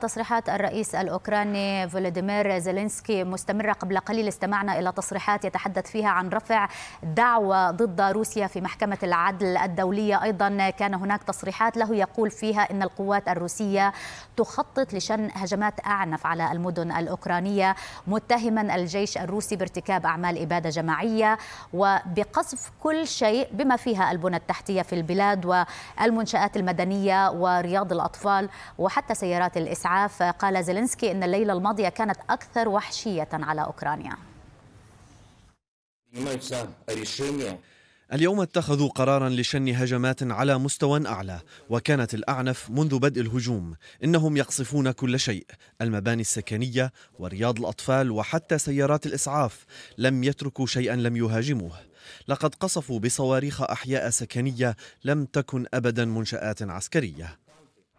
تصريحات الرئيس الأوكراني فولوديمير زيلينسكي مستمرة قبل قليل استمعنا إلى تصريحات يتحدث فيها عن رفع دعوة ضد روسيا في محكمة العدل الدولية أيضا كان هناك تصريحات له يقول فيها إن القوات الروسية تخطط لشن هجمات أعنف على المدن الأوكرانية متهما الجيش الروسي بارتكاب أعمال إبادة جماعية وبقصف كل شيء بما فيها البنى التحتية في البلاد والمنشآت المدنية ورياض الأطفال وحتى سيارات الإسعاف الإسعاف قال زيلينسكي أن الليلة الماضية كانت أكثر وحشية على أوكرانيا اليوم اتخذوا قرارا لشن هجمات على مستوى اعلى وكانت الاعنف منذ بدء الهجوم انهم يقصفون كل شيء المباني السكنيه ورياض الاطفال وحتى سيارات الاسعاف لم يتركوا شيئا لم يهاجموه لقد قصفوا بصواريخ احياء سكنيه لم تكن ابدا منشات عسكريه